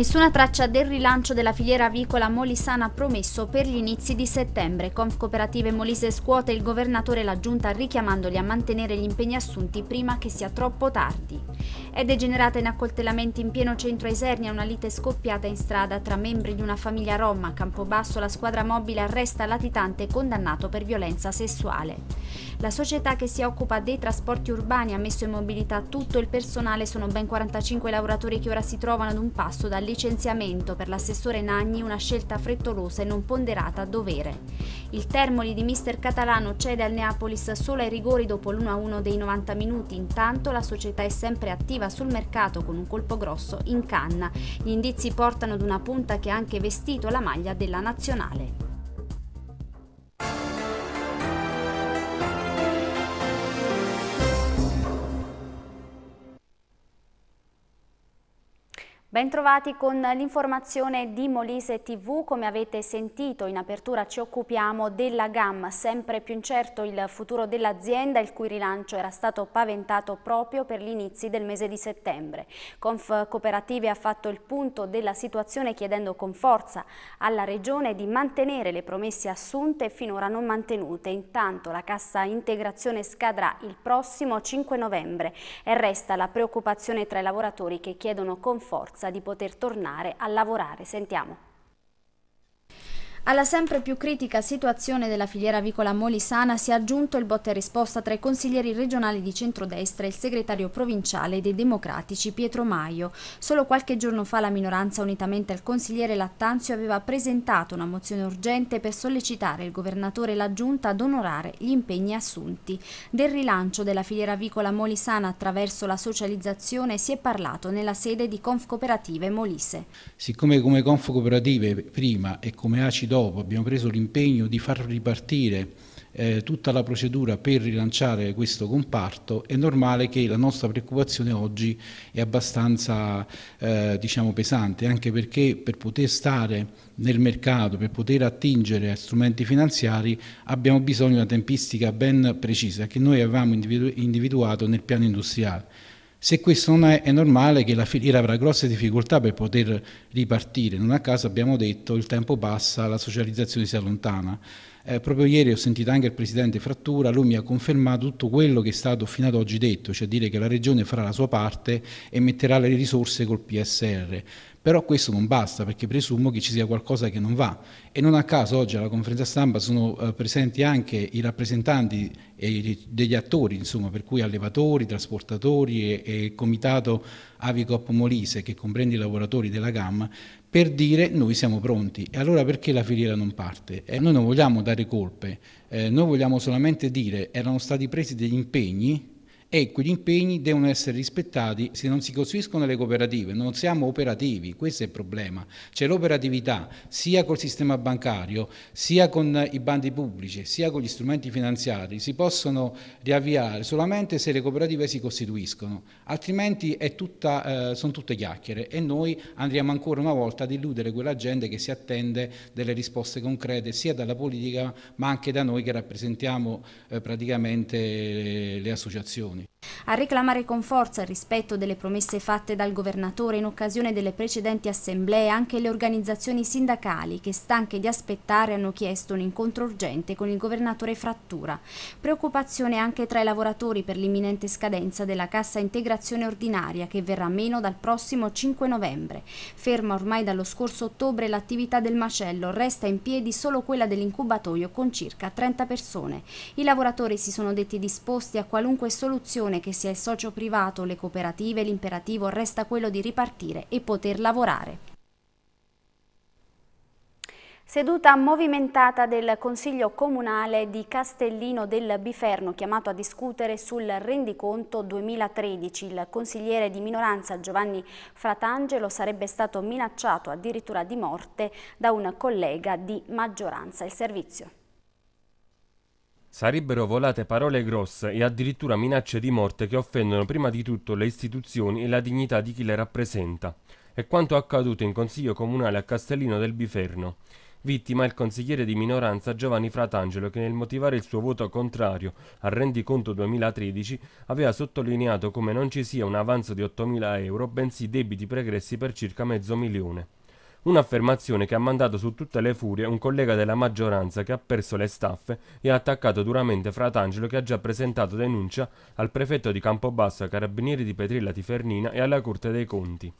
Nessuna traccia del rilancio della filiera avicola molisana promesso per gli inizi di settembre. Confcooperative Molise scuote il governatore e la giunta richiamandoli a mantenere gli impegni assunti prima che sia troppo tardi è degenerata in accoltellamenti in pieno centro a Isernia, una lite scoppiata in strada tra membri di una famiglia rom. A Campobasso la squadra mobile arresta latitante condannato per violenza sessuale. La società che si occupa dei trasporti urbani ha messo in mobilità tutto il personale, sono ben 45 lavoratori che ora si trovano ad un passo dal licenziamento per l'assessore Nagni, una scelta frettolosa e non ponderata a dovere. Il Termoli di mister Catalano cede al Neapolis solo ai rigori dopo l'1-1 dei 90 minuti. Intanto la società è sempre attiva sul mercato con un colpo grosso in canna. Gli indizi portano ad una punta che ha anche vestito la maglia della nazionale. Bentrovati con l'informazione di Molise TV, come avete sentito in apertura ci occupiamo della GAM, sempre più incerto il futuro dell'azienda il cui rilancio era stato paventato proprio per gli inizi del mese di settembre. Conf Cooperative ha fatto il punto della situazione chiedendo con forza alla Regione di mantenere le promesse assunte e finora non mantenute. Intanto la cassa integrazione scadrà il prossimo 5 novembre e resta la preoccupazione tra i lavoratori che chiedono con forza forza di poter tornare a lavorare. Sentiamo. Alla sempre più critica situazione della filiera avicola molisana si è aggiunto il botte risposta tra i consiglieri regionali di centrodestra e il segretario provinciale dei democratici Pietro Maio. Solo qualche giorno fa la minoranza unitamente al consigliere Lattanzio aveva presentato una mozione urgente per sollecitare il governatore e la giunta ad onorare gli impegni assunti. Del rilancio della filiera avicola molisana attraverso la socializzazione si è parlato nella sede di Conf Cooperative Molise. Siccome come Conf Cooperative prima e come ACI dopo abbiamo preso l'impegno di far ripartire eh, tutta la procedura per rilanciare questo comparto, è normale che la nostra preoccupazione oggi è abbastanza eh, diciamo pesante, anche perché per poter stare nel mercato, per poter attingere a strumenti finanziari, abbiamo bisogno di una tempistica ben precisa che noi avevamo individu individuato nel piano industriale. Se questo non è, è normale che la filiera avrà grosse difficoltà per poter ripartire. Non a caso abbiamo detto il tempo passa, la socializzazione si allontana. Eh, proprio ieri ho sentito anche il Presidente Frattura, lui mi ha confermato tutto quello che è stato fino ad oggi detto, cioè dire che la Regione farà la sua parte e metterà le risorse col PSR. Però questo non basta perché presumo che ci sia qualcosa che non va e non a caso oggi alla conferenza stampa sono eh, presenti anche i rappresentanti eh, i, degli attori, insomma, per cui allevatori, trasportatori e, e comitato Avicop Molise che comprende i lavoratori della gamma per dire noi siamo pronti e allora perché la filiera non parte? Eh, noi non vogliamo dare colpe, eh, noi vogliamo solamente dire erano stati presi degli impegni e quegli impegni devono essere rispettati se non si costruiscono le cooperative, non siamo operativi, questo è il problema. C'è l'operatività sia col sistema bancario, sia con i bandi pubblici, sia con gli strumenti finanziari, si possono riavviare solamente se le cooperative si costituiscono, altrimenti tutta, eh, sono tutte chiacchiere e noi andremo ancora una volta ad illudere quella gente che si attende delle risposte concrete sia dalla politica ma anche da noi che rappresentiamo eh, praticamente le, le associazioni italiani. A reclamare con forza il rispetto delle promesse fatte dal governatore in occasione delle precedenti assemblee anche le organizzazioni sindacali che stanche di aspettare hanno chiesto un incontro urgente con il governatore Frattura. Preoccupazione anche tra i lavoratori per l'imminente scadenza della cassa integrazione ordinaria che verrà meno dal prossimo 5 novembre. Ferma ormai dallo scorso ottobre l'attività del macello, resta in piedi solo quella dell'incubatorio con circa 30 persone. I lavoratori si sono detti disposti a qualunque soluzione associazione che sia il socio privato o le cooperative, l'imperativo resta quello di ripartire e poter lavorare. Seduta movimentata del Consiglio Comunale di Castellino del Biferno, chiamato a discutere sul rendiconto 2013. Il consigliere di minoranza Giovanni Fratangelo sarebbe stato minacciato addirittura di morte da un collega di maggioranza. Il servizio. Sarebbero volate parole grosse e addirittura minacce di morte che offendono prima di tutto le istituzioni e la dignità di chi le rappresenta. È quanto accaduto in consiglio comunale a Castellino del Biferno. Vittima il consigliere di minoranza Giovanni Fratangelo che nel motivare il suo voto contrario al rendiconto 2013 aveva sottolineato come non ci sia un avanzo di 8.000 euro, bensì debiti pregressi per circa mezzo milione. Un'affermazione che ha mandato su tutte le furie un collega della maggioranza che ha perso le staffe e ha attaccato duramente Fratangelo che ha già presentato denuncia al prefetto di Campobasso, ai carabinieri di Petrilla Tifernina e alla Corte dei Conti.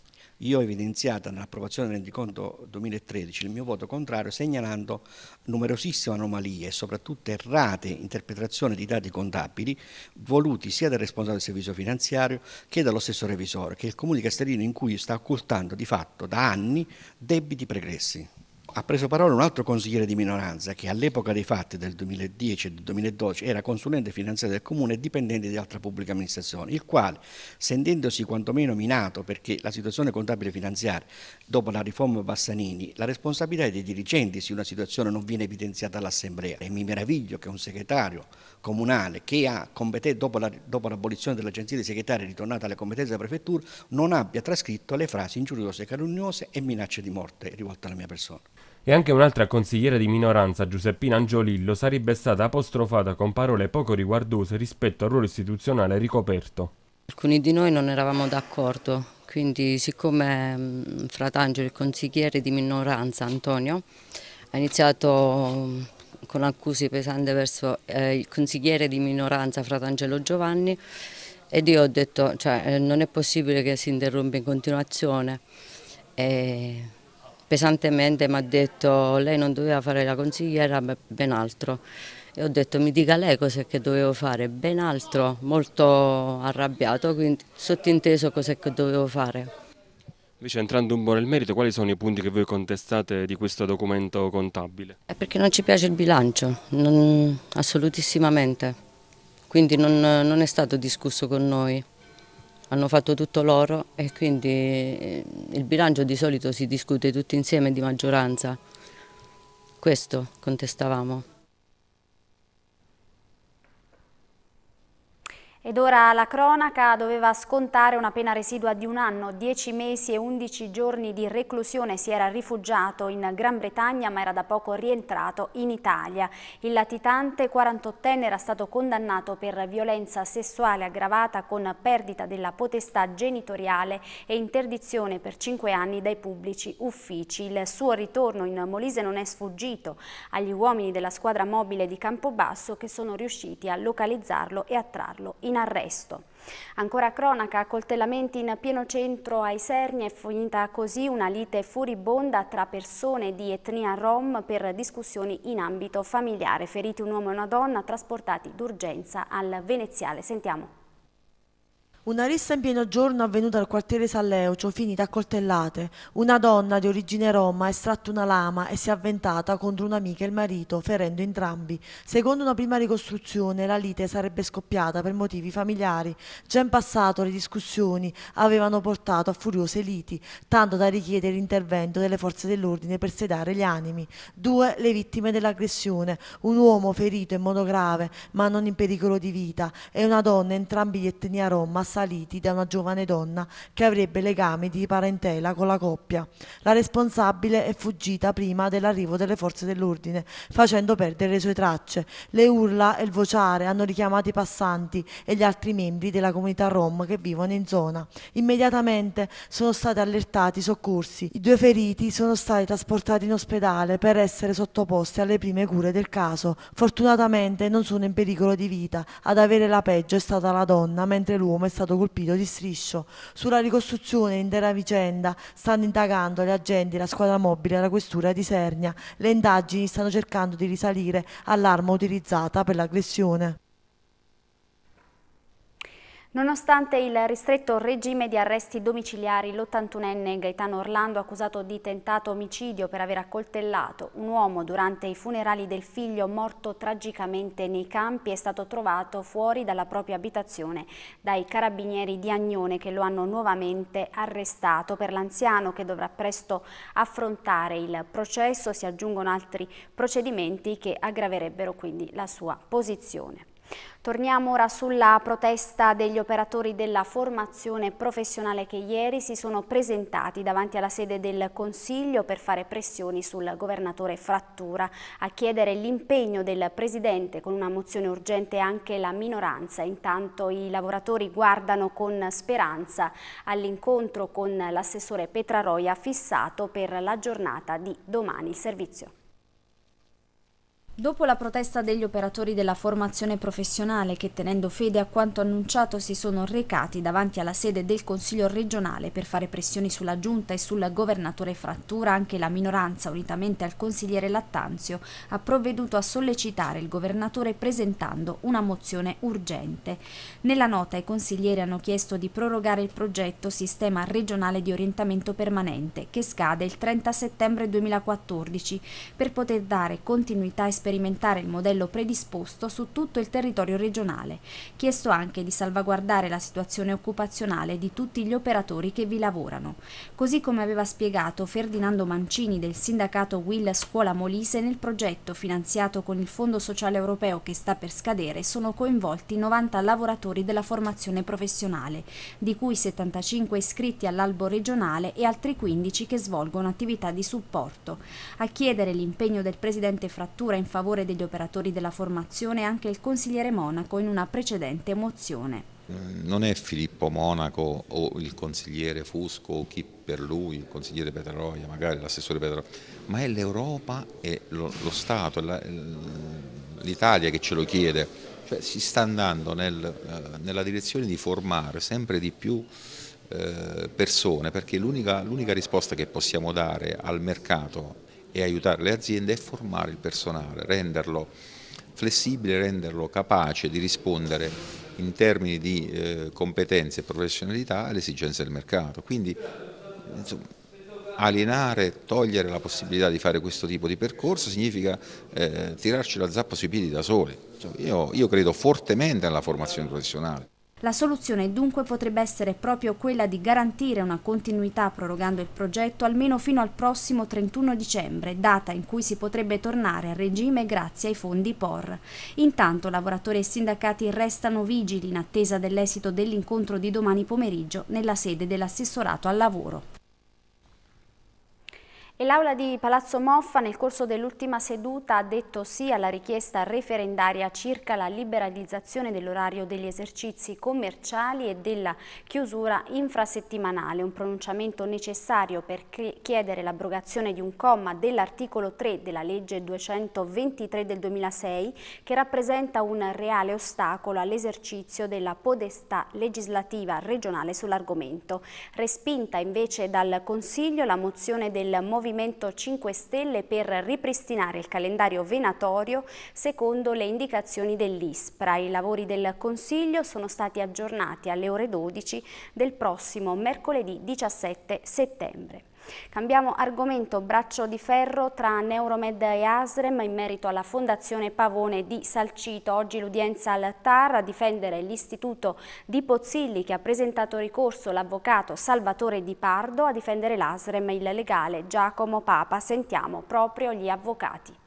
Io ho evidenziato nell'approvazione del rendiconto 2013 il mio voto contrario segnalando numerosissime anomalie e soprattutto errate interpretazioni di dati contabili voluti sia dal responsabile del servizio finanziario che dallo stesso revisore, che è il comune di castellino in cui sta occultando di fatto da anni debiti pregressi ha preso parola un altro consigliere di minoranza che all'epoca dei fatti del 2010 e del 2012 era consulente finanziario del comune e dipendente di altra pubblica amministrazione, il quale, sentendosi quantomeno minato perché la situazione contabile finanziaria dopo la riforma Bassanini, la responsabilità dei dirigenti se una situazione non viene evidenziata all'assemblea e mi meraviglio che un segretario comunale che ha dopo, la, dopo l'abolizione dell'agenzia di segretari ritornata alle competenze della prefettura, non abbia trascritto le frasi ingiuriose, calunniose e minacce di morte rivolte alla mia persona. E anche un'altra consigliera di minoranza, Giuseppina Angiolillo, sarebbe stata apostrofata con parole poco riguardose rispetto al ruolo istituzionale ricoperto. Alcuni di noi non eravamo d'accordo, quindi siccome mm, Fratangelo, il consigliere di minoranza Antonio, ha iniziato mm, con accuse pesanti verso eh, il consigliere di minoranza Fratangelo Giovanni ed io ho detto cioè, eh, non è possibile che si interrompa in continuazione. E pesantemente mi ha detto lei non doveva fare la consigliera ma ben altro. E ho detto mi dica lei cos'è che dovevo fare, ben altro, molto arrabbiato, quindi sottinteso cos'è che dovevo fare. Invece entrando un po' nel merito, quali sono i punti che voi contestate di questo documento contabile? È perché non ci piace il bilancio, non, assolutissimamente, quindi non, non è stato discusso con noi, hanno fatto tutto loro e quindi eh, il bilancio di solito si discute tutti insieme di maggioranza, questo contestavamo. Ed ora la cronaca doveva scontare una pena residua di un anno, 10 mesi e 11 giorni di reclusione. Si era rifugiato in Gran Bretagna ma era da poco rientrato in Italia. Il latitante 48enne era stato condannato per violenza sessuale aggravata con perdita della potestà genitoriale e interdizione per 5 anni dai pubblici uffici. Il suo ritorno in Molise non è sfuggito agli uomini della squadra mobile di Campobasso che sono riusciti a localizzarlo e a trarlo in arresto. Ancora cronaca, coltellamenti in pieno centro ai Serni è finita così una lite furibonda tra persone di etnia rom per discussioni in ambito familiare. Feriti un uomo e una donna trasportati d'urgenza al Veneziale. Sentiamo. Una rissa in pieno giorno avvenuta al quartiere San Leucio finita a coltellate. Una donna di origine roma ha estratto una lama e si è avventata contro un'amica e il marito, ferendo entrambi. Secondo una prima ricostruzione la lite sarebbe scoppiata per motivi familiari. Già in passato le discussioni avevano portato a furiose liti, tanto da richiedere l'intervento delle forze dell'ordine per sedare gli animi. Due le vittime dell'aggressione, un uomo ferito in modo grave ma non in pericolo di vita e una donna entrambi di etnia roma assaliti da una giovane donna che avrebbe legami di parentela con la coppia. La responsabile è fuggita prima dell'arrivo delle forze dell'ordine, facendo perdere le sue tracce. Le urla e il vociare hanno richiamato i passanti e gli altri membri della comunità rom che vivono in zona. Immediatamente sono stati allertati i soccorsi. I due feriti sono stati trasportati in ospedale per essere sottoposti alle prime cure del caso. Fortunatamente non sono in pericolo di vita. Ad avere la peggio è stata la donna, mentre l'uomo è stato stato colpito di striscio. Sulla ricostruzione l'intera vicenda stanno indagando gli agenti, la squadra mobile e la questura di Sernia. Le indagini stanno cercando di risalire all'arma utilizzata per l'aggressione. Nonostante il ristretto regime di arresti domiciliari, l'81enne Gaetano Orlando, accusato di tentato omicidio per aver accoltellato un uomo durante i funerali del figlio morto tragicamente nei campi, è stato trovato fuori dalla propria abitazione dai carabinieri di Agnone che lo hanno nuovamente arrestato. Per l'anziano che dovrà presto affrontare il processo si aggiungono altri procedimenti che aggraverebbero quindi la sua posizione. Torniamo ora sulla protesta degli operatori della formazione professionale che ieri si sono presentati davanti alla sede del Consiglio per fare pressioni sul governatore Frattura, a chiedere l'impegno del Presidente con una mozione urgente anche la minoranza. Intanto i lavoratori guardano con speranza all'incontro con l'assessore Petraroia fissato per la giornata di domani. Il servizio. Dopo la protesta degli operatori della formazione professionale che tenendo fede a quanto annunciato si sono recati davanti alla sede del Consiglio regionale per fare pressioni sulla giunta e sul governatore Frattura, anche la minoranza, unitamente al consigliere Lattanzio, ha provveduto a sollecitare il governatore presentando una mozione urgente. Nella nota i consiglieri hanno chiesto di prorogare il progetto Sistema regionale di orientamento permanente che scade il 30 settembre 2014 per poter dare continuità e speranza sperimentare il modello predisposto su tutto il territorio regionale, chiesto anche di salvaguardare la situazione occupazionale di tutti gli operatori che vi lavorano, così come aveva spiegato Ferdinando Mancini del sindacato Will Scuola Molise nel progetto finanziato con il Fondo Sociale Europeo che sta per scadere sono coinvolti 90 lavoratori della formazione professionale, di cui 75 iscritti all'albo regionale e altri 15 che svolgono attività di supporto. A chiedere l'impegno del presidente Frattura in favore degli operatori della formazione anche il consigliere Monaco in una precedente mozione. Eh, non è Filippo Monaco o il consigliere Fusco o chi per lui, il consigliere Petraroia, magari l'assessore Petraroia, ma è l'Europa e lo, lo Stato, l'Italia che ce lo chiede. Cioè, si sta andando nel, eh, nella direzione di formare sempre di più eh, persone perché l'unica risposta che possiamo dare al mercato e aiutare le aziende è formare il personale, renderlo flessibile, renderlo capace di rispondere in termini di eh, competenze e professionalità alle esigenze del mercato. Quindi insomma, alienare, togliere la possibilità di fare questo tipo di percorso significa eh, tirarci la zappa sui piedi da soli. Io, io credo fortemente nella formazione professionale. La soluzione dunque potrebbe essere proprio quella di garantire una continuità prorogando il progetto almeno fino al prossimo 31 dicembre, data in cui si potrebbe tornare a regime grazie ai fondi POR. Intanto lavoratori e sindacati restano vigili in attesa dell'esito dell'incontro di domani pomeriggio nella sede dell'assessorato al lavoro. E l'Aula di Palazzo Moffa nel corso dell'ultima seduta ha detto sì alla richiesta referendaria circa la liberalizzazione dell'orario degli esercizi commerciali e della chiusura infrasettimanale, un pronunciamento necessario per chiedere l'abrogazione di un comma dell'articolo 3 della legge 223 del 2006 che rappresenta un reale ostacolo all'esercizio della podestà legislativa regionale sull'argomento. Respinta invece dal Consiglio la mozione del Movimento Movimento 5 Stelle per ripristinare il calendario venatorio secondo le indicazioni dell'ISPRA. I lavori del Consiglio sono stati aggiornati alle ore 12 del prossimo mercoledì 17 settembre. Cambiamo argomento, braccio di ferro tra Neuromed e Asrem in merito alla Fondazione Pavone di Salcito. Oggi l'udienza al TAR a difendere l'istituto di Pozzilli che ha presentato ricorso l'avvocato Salvatore Di Pardo a difendere l'Asrem il legale Giacomo Papa. Sentiamo proprio gli avvocati.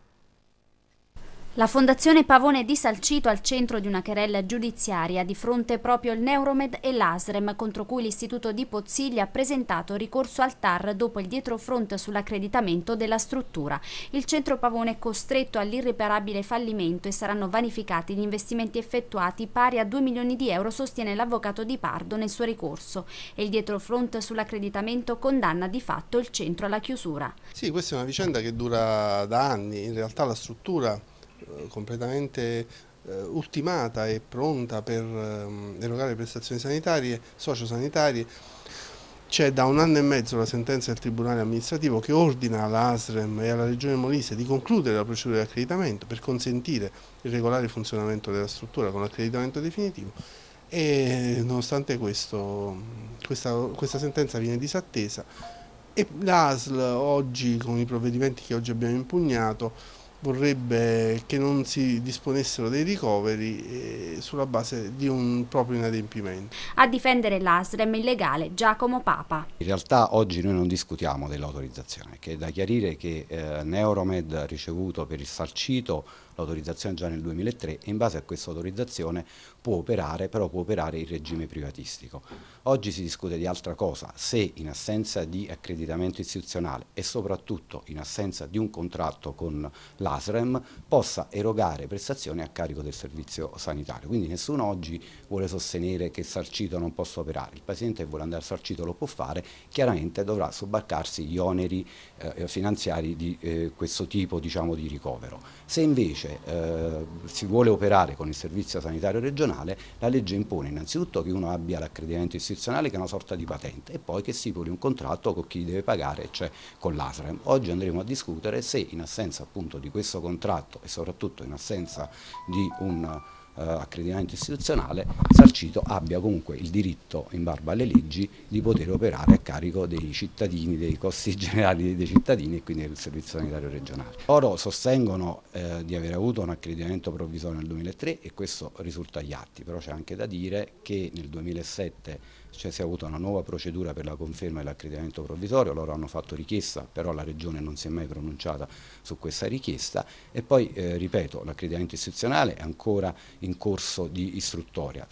La Fondazione Pavone di Salcito al centro di una querella giudiziaria di fronte proprio il Neuromed e l'Asrem contro cui l'Istituto di Pozziglia ha presentato ricorso al TAR dopo il dietrofront sull'accreditamento della struttura. Il centro Pavone è costretto all'irreparabile fallimento e saranno vanificati gli investimenti effettuati pari a 2 milioni di euro sostiene l'avvocato Di Pardo nel suo ricorso e il dietrofront sull'accreditamento condanna di fatto il centro alla chiusura. Sì, questa è una vicenda che dura da anni, in realtà la struttura eh, completamente eh, ultimata e pronta per ehm, erogare prestazioni sanitarie, sociosanitarie. C'è da un anno e mezzo la sentenza del Tribunale amministrativo che ordina all'ASREM e alla Regione Molise di concludere la procedura di accreditamento per consentire il regolare funzionamento della struttura con l'accreditamento definitivo e nonostante questo questa, questa sentenza viene disattesa e l'ASL oggi con i provvedimenti che oggi abbiamo impugnato vorrebbe che non si disponessero dei ricoveri eh, sulla base di un proprio inadempimento. A difendere l'ASREM illegale Giacomo Papa. In realtà oggi noi non discutiamo dell'autorizzazione, che è da chiarire che eh, Neuromed ha ricevuto per il farcito l'autorizzazione già nel 2003 e in base a questa autorizzazione può operare, però può operare in regime privatistico. Oggi si discute di altra cosa, se in assenza di accreditamento istituzionale e soprattutto in assenza di un contratto con l'ASREM possa erogare prestazioni a carico del servizio sanitario. Quindi nessuno oggi vuole sostenere che Sarcito non possa operare, il paziente che vuole andare a Sarcito lo può fare, chiaramente dovrà sobbarcarsi gli oneri eh, finanziari di eh, questo tipo diciamo, di ricovero. Se invece invece eh, si vuole operare con il servizio sanitario regionale, la legge impone innanzitutto che uno abbia l'accreditamento istituzionale che è una sorta di patente e poi che si stipuli un contratto con chi deve pagare, cioè con l'ASREM. Oggi andremo a discutere se in assenza appunto di questo contratto e soprattutto in assenza di un eh, accreditamento istituzionale, Sarcito abbia comunque il diritto, in barba alle leggi, di poter operare a carico dei cittadini, dei costi generali dei cittadini e quindi del servizio sanitario regionale. Loro sostengono eh, di aver avuto un accreditamento provvisorio nel 2003 e questo risulta agli atti, però c'è anche da dire che nel 2007 cioè si è avuta una nuova procedura per la conferma e l'accreditamento provvisorio, loro hanno fatto richiesta, però la Regione non si è mai pronunciata su questa richiesta e poi, eh, ripeto, l'accreditamento istituzionale è ancora in corso di istruttoria.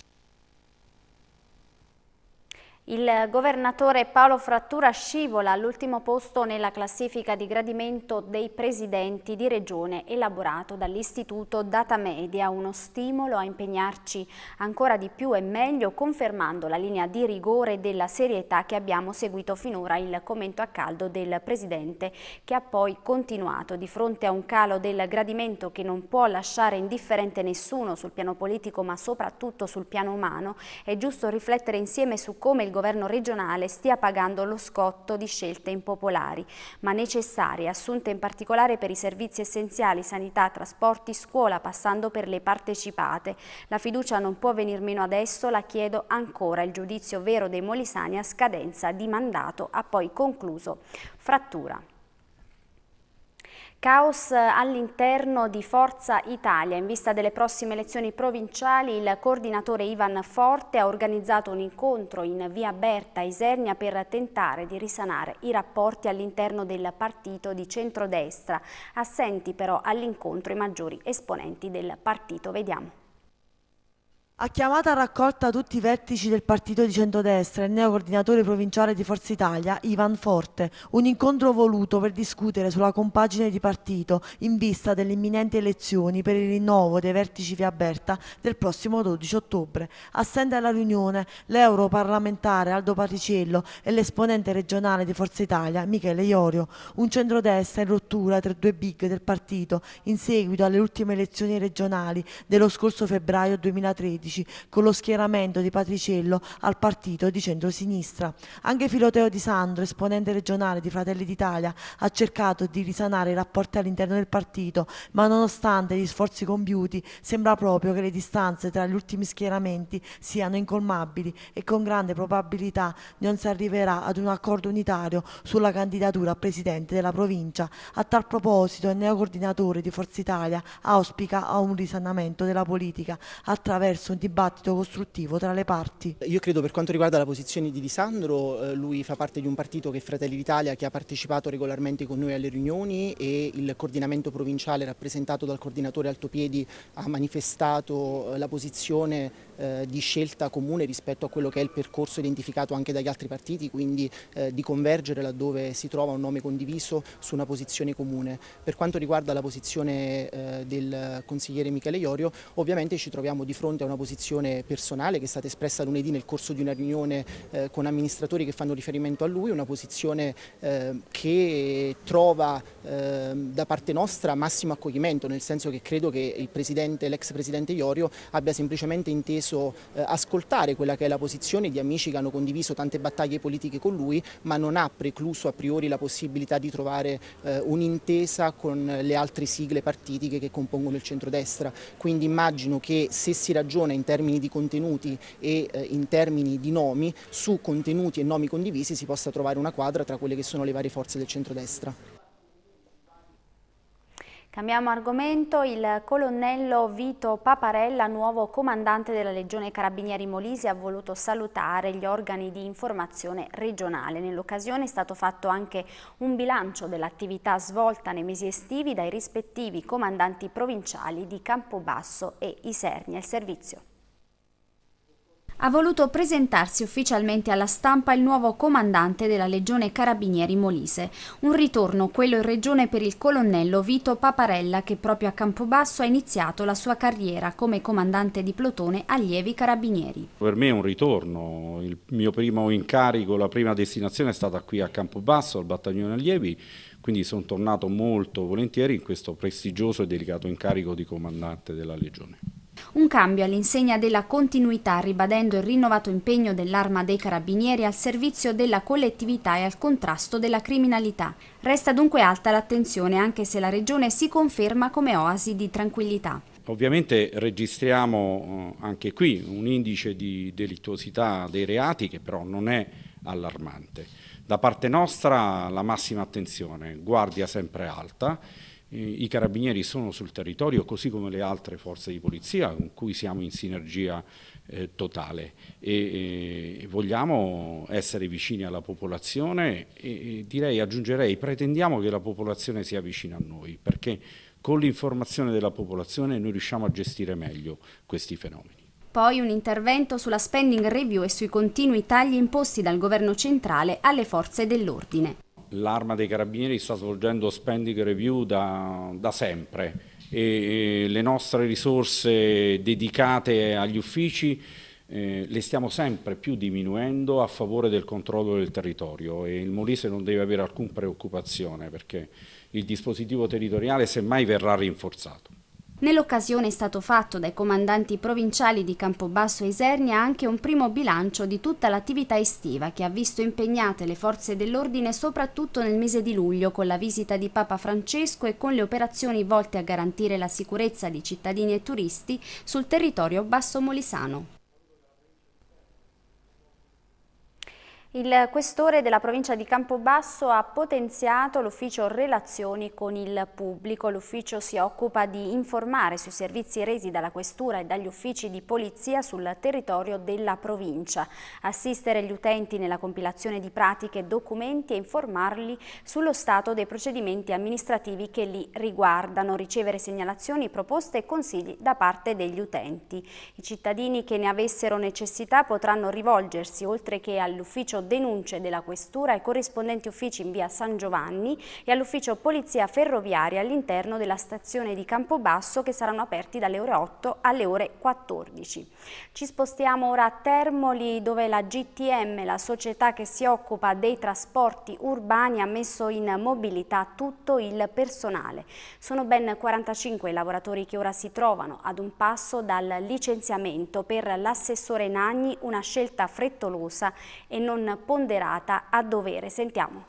Il governatore Paolo Frattura scivola all'ultimo posto nella classifica di gradimento dei presidenti di regione elaborato dall'istituto Data Media, uno stimolo a impegnarci ancora di più e meglio confermando la linea di rigore e della serietà che abbiamo seguito finora il commento a caldo del presidente che ha poi continuato di fronte a un calo del gradimento che non può lasciare indifferente nessuno sul piano politico ma soprattutto sul piano umano è giusto riflettere insieme su come il governo governo regionale stia pagando lo scotto di scelte impopolari, ma necessarie, assunte in particolare per i servizi essenziali, sanità, trasporti, scuola, passando per le partecipate. La fiducia non può venir meno adesso, la chiedo ancora. Il giudizio vero dei molisani a scadenza di mandato ha poi concluso frattura. Caos all'interno di Forza Italia. In vista delle prossime elezioni provinciali, il coordinatore Ivan Forte ha organizzato un incontro in via Berta, Isernia, per tentare di risanare i rapporti all'interno del partito di centrodestra. Assenti però all'incontro i maggiori esponenti del partito. Vediamo. Ha chiamato a raccolta tutti i vertici del partito di centrodestra e il neo coordinatore provinciale di Forza Italia, Ivan Forte, un incontro voluto per discutere sulla compagine di partito in vista delle imminenti elezioni per il rinnovo dei vertici via Berta del prossimo 12 ottobre. Assente alla riunione l'europarlamentare Aldo Patriciello e l'esponente regionale di Forza Italia, Michele Iorio, un centrodestra in rottura tra i due big del partito in seguito alle ultime elezioni regionali dello scorso febbraio 2013 politici con lo schieramento di Patriciello al partito di centrosinistra. Anche Filoteo Di Sandro, esponente regionale di Fratelli d'Italia, ha cercato di risanare i rapporti all'interno del partito, ma nonostante gli sforzi compiuti sembra proprio che le distanze tra gli ultimi schieramenti siano incolmabili e con grande probabilità non si arriverà ad un accordo unitario sulla candidatura a presidente della provincia. A tal proposito il neocoordinatore di Forza Italia auspica a un risanamento della politica attraverso un dibattito costruttivo tra le parti. Io credo per quanto riguarda la posizione di Lisandro, eh, lui fa parte di un partito che è Fratelli d'Italia che ha partecipato regolarmente con noi alle riunioni e il coordinamento provinciale rappresentato dal coordinatore Altopiedi ha manifestato eh, la posizione eh, di scelta comune rispetto a quello che è il percorso identificato anche dagli altri partiti, quindi eh, di convergere laddove si trova un nome condiviso su una posizione comune. Per quanto riguarda la posizione eh, del consigliere Michele Iorio, ovviamente ci troviamo di fronte a una posizione personale che è stata espressa lunedì nel corso di una riunione eh, con amministratori che fanno riferimento a lui, una posizione eh, che trova ehm, da parte nostra massimo accoglimento, nel senso che credo che l'ex presidente, presidente Iorio abbia semplicemente inteso senso eh, ascoltare quella che è la posizione di amici che hanno condiviso tante battaglie politiche con lui, ma non ha precluso a priori la possibilità di trovare eh, un'intesa con le altre sigle partitiche che compongono il centrodestra. Quindi immagino che se si ragiona in termini di contenuti e eh, in termini di nomi, su contenuti e nomi condivisi si possa trovare una quadra tra quelle che sono le varie forze del centrodestra. Cambiamo argomento, il colonnello Vito Paparella, nuovo comandante della Legione Carabinieri Molise, ha voluto salutare gli organi di informazione regionale. Nell'occasione è stato fatto anche un bilancio dell'attività svolta nei mesi estivi dai rispettivi comandanti provinciali di Campobasso e Isernia. Il servizio ha voluto presentarsi ufficialmente alla stampa il nuovo comandante della Legione Carabinieri Molise. Un ritorno, quello in regione per il colonnello Vito Paparella, che proprio a Campobasso ha iniziato la sua carriera come comandante di plotone allievi carabinieri. Per me è un ritorno. Il mio primo incarico, la prima destinazione è stata qui a Campobasso, al battaglione allievi quindi sono tornato molto volentieri in questo prestigioso e delicato incarico di comandante della Legione. Un cambio all'insegna della continuità, ribadendo il rinnovato impegno dell'Arma dei Carabinieri al servizio della collettività e al contrasto della criminalità. Resta dunque alta l'attenzione anche se la Regione si conferma come oasi di tranquillità. Ovviamente registriamo eh, anche qui un indice di delittuosità dei reati che però non è allarmante. Da parte nostra la massima attenzione, guardia sempre alta i carabinieri sono sul territorio così come le altre forze di polizia con cui siamo in sinergia eh, totale e, e, eh, vogliamo essere vicini alla popolazione e, e direi aggiungerei pretendiamo che la popolazione sia vicina a noi perché con l'informazione della popolazione noi riusciamo a gestire meglio questi fenomeni. Poi un intervento sulla spending review e sui continui tagli imposti dal governo centrale alle forze dell'ordine. L'Arma dei Carabinieri sta svolgendo spending review da, da sempre e le nostre risorse dedicate agli uffici eh, le stiamo sempre più diminuendo a favore del controllo del territorio e il Molise non deve avere alcuna preoccupazione perché il dispositivo territoriale semmai verrà rinforzato. Nell'occasione è stato fatto dai comandanti provinciali di Campobasso e Isernia anche un primo bilancio di tutta l'attività estiva che ha visto impegnate le forze dell'ordine soprattutto nel mese di luglio con la visita di Papa Francesco e con le operazioni volte a garantire la sicurezza di cittadini e turisti sul territorio basso molisano. Il questore della provincia di Campobasso ha potenziato l'ufficio relazioni con il pubblico. L'ufficio si occupa di informare sui servizi resi dalla questura e dagli uffici di polizia sul territorio della provincia, assistere gli utenti nella compilazione di pratiche e documenti e informarli sullo stato dei procedimenti amministrativi che li riguardano, ricevere segnalazioni, proposte e consigli da parte degli utenti. I cittadini che ne avessero necessità potranno rivolgersi oltre che all'ufficio denunce della Questura ai corrispondenti uffici in via San Giovanni e all'ufficio Polizia Ferroviaria all'interno della stazione di Campobasso che saranno aperti dalle ore 8 alle ore 14. Ci spostiamo ora a Termoli dove la GTM, la società che si occupa dei trasporti urbani, ha messo in mobilità tutto il personale. Sono ben 45 i lavoratori che ora si trovano ad un passo dal licenziamento per l'assessore Nagni una scelta frettolosa e non Ponderata a dovere. Sentiamo.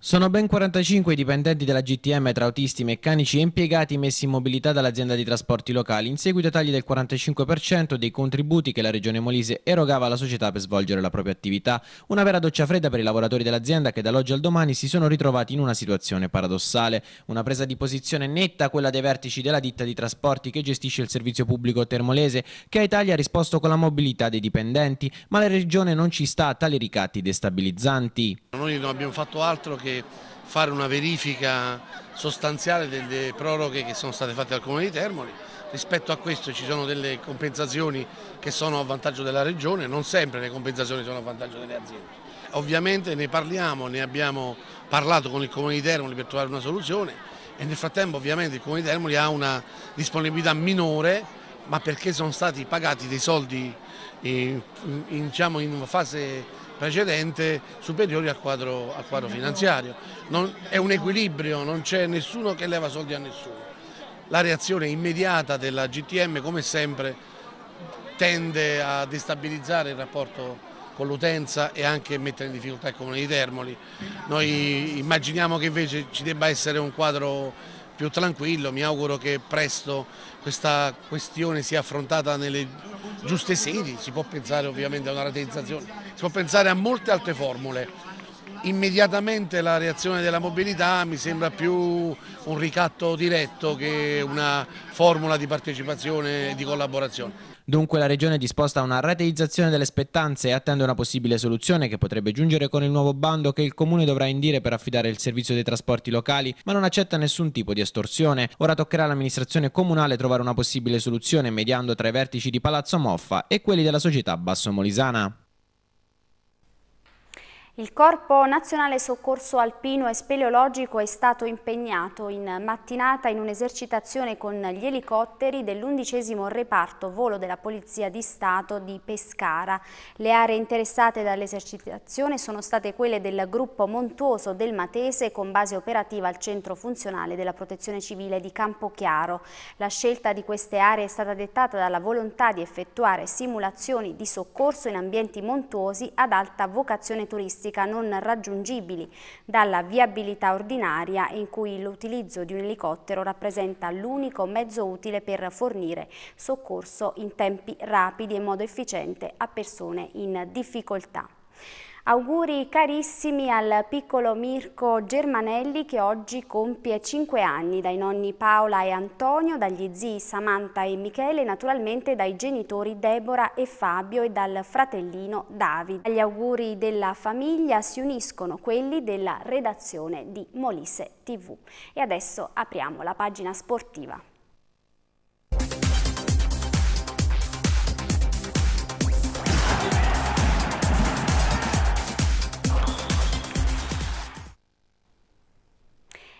Sono ben 45 i dipendenti della GTM tra autisti, meccanici e impiegati messi in mobilità dall'azienda di trasporti locali in seguito ai tagli del 45% dei contributi che la Regione Molise erogava alla società per svolgere la propria attività. Una vera doccia fredda per i lavoratori dell'azienda che dall'oggi al domani si sono ritrovati in una situazione paradossale. Una presa di posizione netta quella dei vertici della ditta di trasporti che gestisce il servizio pubblico termolese che a Italia ha risposto con la mobilità dei dipendenti ma la Regione non ci sta a tali ricatti destabilizzanti. Noi non abbiamo fatto altro che anche fare una verifica sostanziale delle proroghe che sono state fatte al Comune di Termoli. Rispetto a questo ci sono delle compensazioni che sono a vantaggio della Regione, non sempre le compensazioni sono a vantaggio delle aziende. Ovviamente ne parliamo, ne abbiamo parlato con il Comune di Termoli per trovare una soluzione e nel frattempo ovviamente il Comune di Termoli ha una disponibilità minore ma perché sono stati pagati dei soldi eh, in, in, diciamo in fase precedente superiori al quadro, al quadro finanziario. Non, è un equilibrio, non c'è nessuno che leva soldi a nessuno. La reazione immediata della GTM come sempre tende a destabilizzare il rapporto con l'utenza e anche mettere in difficoltà il Comune di Termoli. Noi immaginiamo che invece ci debba essere un quadro più tranquillo, mi auguro che presto questa questione sia affrontata nelle giuste sedi, si può pensare ovviamente a una rateizzazione si può pensare a molte altre formule. Immediatamente la reazione della mobilità mi sembra più un ricatto diretto che una formula di partecipazione e di collaborazione. Dunque la Regione è disposta a una rateizzazione delle spettanze e attende una possibile soluzione che potrebbe giungere con il nuovo bando che il Comune dovrà indire per affidare il servizio dei trasporti locali, ma non accetta nessun tipo di estorsione. Ora toccherà all'amministrazione comunale trovare una possibile soluzione mediando tra i vertici di Palazzo Moffa e quelli della società Basso Molisana. Il Corpo Nazionale Soccorso Alpino e Speleologico è stato impegnato in mattinata in un'esercitazione con gli elicotteri dell'undicesimo reparto volo della Polizia di Stato di Pescara. Le aree interessate dall'esercitazione sono state quelle del gruppo montuoso del Matese con base operativa al centro funzionale della protezione civile di Campochiaro. La scelta di queste aree è stata dettata dalla volontà di effettuare simulazioni di soccorso in ambienti montuosi ad alta vocazione turistica logistica non raggiungibili dalla viabilità ordinaria in cui l'utilizzo di un elicottero rappresenta l'unico mezzo utile per fornire soccorso in tempi rapidi e in modo efficiente a persone in difficoltà. Auguri carissimi al piccolo Mirko Germanelli che oggi compie 5 anni, dai nonni Paola e Antonio, dagli zii Samantha e Michele, naturalmente dai genitori Deborah e Fabio e dal fratellino Davide. Agli auguri della famiglia si uniscono quelli della redazione di Molise TV. E adesso apriamo la pagina sportiva.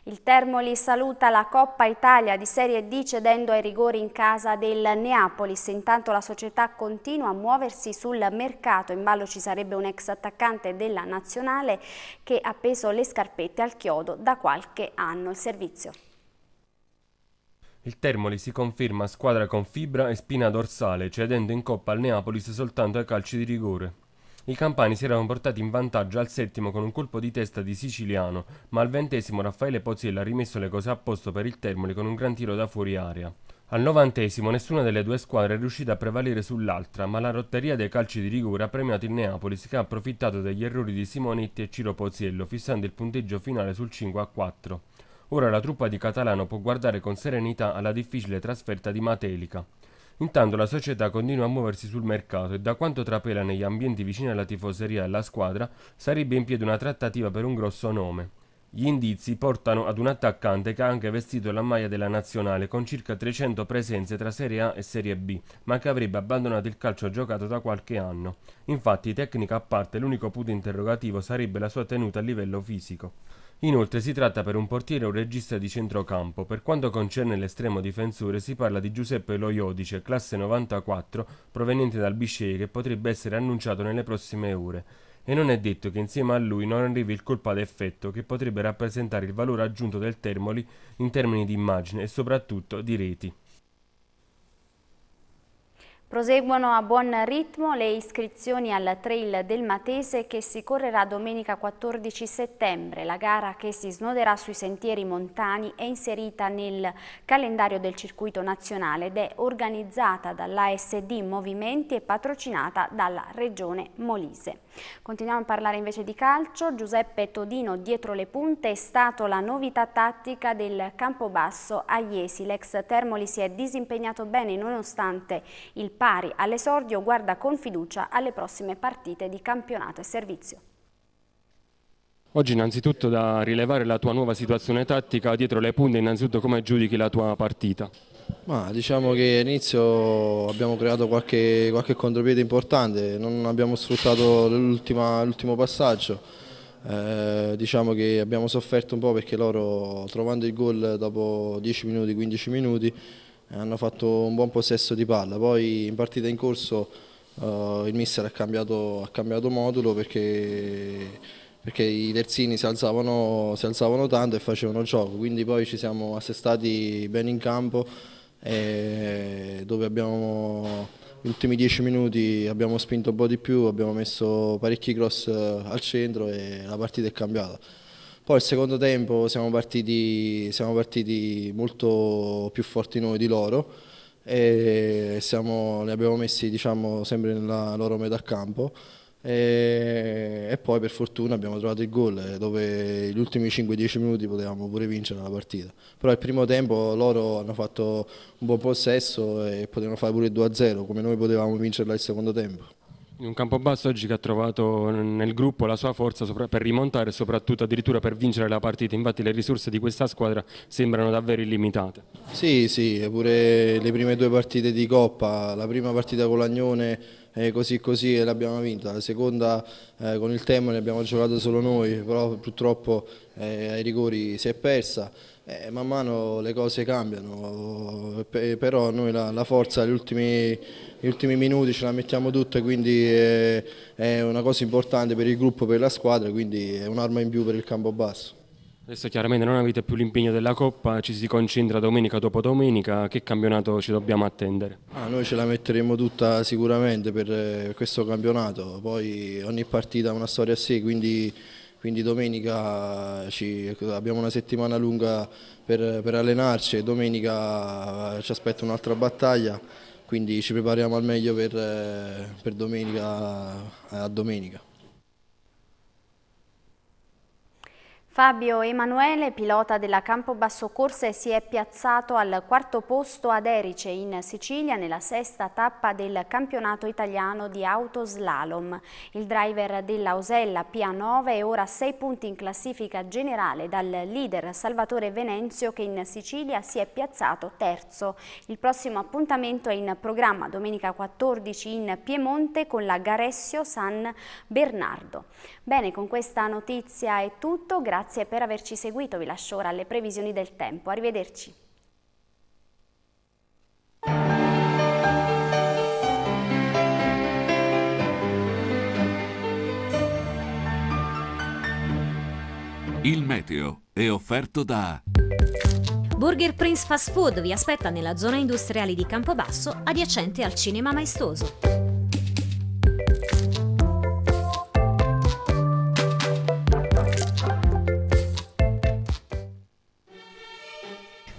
Il Termoli saluta la Coppa Italia di Serie D cedendo ai rigori in casa del Neapolis. Intanto la società continua a muoversi sul mercato. In ballo ci sarebbe un ex attaccante della nazionale che ha peso le scarpette al chiodo da qualche anno. Il servizio. Il Termoli si conferma squadra con fibra e spina dorsale, cedendo in coppa al Neapolis soltanto ai calci di rigore. I campani si erano portati in vantaggio al settimo con un colpo di testa di Siciliano, ma al ventesimo Raffaele Pozziello ha rimesso le cose a posto per il Termoli con un gran tiro da fuori area. Al novantesimo nessuna delle due squadre è riuscita a prevalere sull'altra, ma la rotteria dei calci di rigore ha premiato il Neapolis che ha approfittato degli errori di Simonetti e Ciro Pozziello, fissando il punteggio finale sul 5 a 4. Ora la truppa di Catalano può guardare con serenità alla difficile trasferta di Matelica. Intanto la società continua a muoversi sul mercato e da quanto trapela negli ambienti vicini alla tifoseria della squadra sarebbe in piedi una trattativa per un grosso nome. Gli indizi portano ad un attaccante che ha anche vestito la maglia della nazionale con circa 300 presenze tra Serie A e Serie B, ma che avrebbe abbandonato il calcio giocato da qualche anno. Infatti, tecnica a parte, l'unico punto interrogativo sarebbe la sua tenuta a livello fisico. Inoltre si tratta per un portiere o regista di centrocampo. Per quanto concerne l'estremo difensore si parla di Giuseppe Loiodice, classe 94, proveniente dal Bisceglie che potrebbe essere annunciato nelle prossime ore e non è detto che insieme a lui non arrivi il colpa d'effetto che potrebbe rappresentare il valore aggiunto del Termoli in termini di immagine e soprattutto di reti. Proseguono a buon ritmo le iscrizioni al Trail del Matese che si correrà domenica 14 settembre. La gara che si snoderà sui sentieri montani è inserita nel calendario del circuito nazionale ed è organizzata dall'ASD Movimenti e patrocinata dalla Regione Molise. Continuiamo a parlare invece di calcio. Giuseppe Todino dietro le punte è stato la novità tattica del Campobasso a Iesi. L'ex Termoli si è disimpegnato bene nonostante il pari all'esordio guarda con fiducia alle prossime partite di campionato e servizio. Oggi innanzitutto da rilevare la tua nuova situazione tattica dietro le punte, innanzitutto come giudichi la tua partita? Ma diciamo che all'inizio abbiamo creato qualche, qualche contropiede importante, non abbiamo sfruttato l'ultimo passaggio, eh, diciamo che abbiamo sofferto un po' perché loro trovando il gol dopo 10 minuti, 15 minuti hanno fatto un buon possesso di palla, poi in partita in corso eh, il mister ha cambiato, ha cambiato modulo perché perché i terzini si alzavano, si alzavano tanto e facevano gioco, quindi poi ci siamo assestati bene in campo dove abbiamo gli ultimi dieci minuti abbiamo spinto un po' di più, abbiamo messo parecchi cross eh, al centro e la partita è cambiata. Poi al secondo tempo siamo partiti, siamo partiti molto più forti noi di loro e siamo, li abbiamo messi diciamo, sempre nella loro metà campo e, e, poi per fortuna abbiamo trovato il gol eh, dove gli ultimi 5-10 minuti potevamo pure vincere la partita però al primo tempo loro hanno fatto un buon possesso e potevano fare pure 2-0 come noi potevamo vincerla il secondo tempo in un basso oggi che ha trovato nel gruppo la sua forza per rimontare e soprattutto addirittura per vincere la partita, infatti le risorse di questa squadra sembrano davvero illimitate. Sì, sì, pure le prime due partite di Coppa, la prima partita con l'Agnone e così così l'abbiamo vinta. La seconda eh, con il ne abbiamo giocato solo noi, però purtroppo eh, ai rigori si è persa. Eh, man mano le cose cambiano, eh, però noi la, la forza negli ultimi, ultimi, minuti ce la mettiamo tutta, quindi è, eh, è una cosa importante per il gruppo, per la squadra, quindi è un'arma in più per il campo basso. Adesso chiaramente non avete più l'impegno della Coppa, ci si concentra domenica dopo domenica, che campionato ci dobbiamo attendere? Ah, noi ce la metteremo tutta sicuramente per eh, questo campionato, poi ogni partita ha una storia a sé, quindi, quindi domenica ci, abbiamo una settimana lunga per, per allenarci e domenica eh, ci aspetta un'altra battaglia, quindi ci prepariamo al meglio per, eh, per domenica a domenica. Fabio Emanuele, pilota della Campobasso Corse, si è piazzato al quarto posto ad Erice in Sicilia nella sesta tappa del campionato italiano di autoslalom. Il driver della Osella P9 è ora a sei punti in classifica generale dal leader Salvatore Venenzio che in Sicilia si è piazzato terzo. Il prossimo appuntamento è in programma domenica 14 in Piemonte con la Garessio San Bernardo. Bene, con questa notizia è tutto. Grazie grazie per averci seguito, vi lascio ora alle previsioni del tempo. Arrivederci. Il meteo è offerto da Burger Prince Fast Food vi aspetta nella zona industriale di Campobasso adiacente al Cinema Maestoso.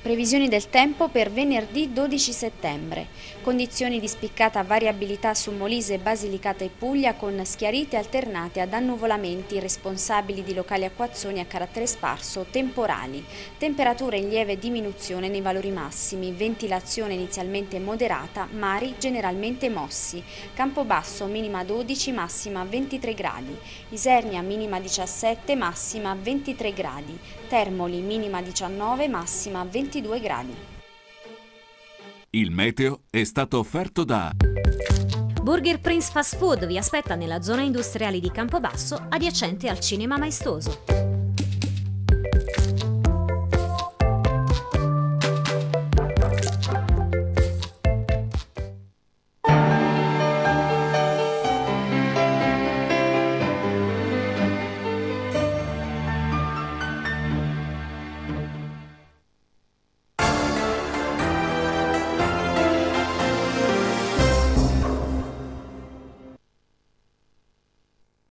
Previsioni del tempo per venerdì 12 settembre. Condizioni di spiccata variabilità su Molise, Basilicata e Puglia con schiarite alternate ad annuvolamenti responsabili di locali acquazzoni a carattere sparso temporali. Temperature in lieve diminuzione nei valori massimi, ventilazione inizialmente moderata, mari generalmente mossi. Campo basso minima 12, massima 23 gradi. Isernia minima 17, massima 23 gradi. Termoli minima 19, massima 22 gradi. Il meteo è stato offerto da... Burger Prince Fast Food vi aspetta nella zona industriale di Campobasso adiacente al Cinema Maestoso.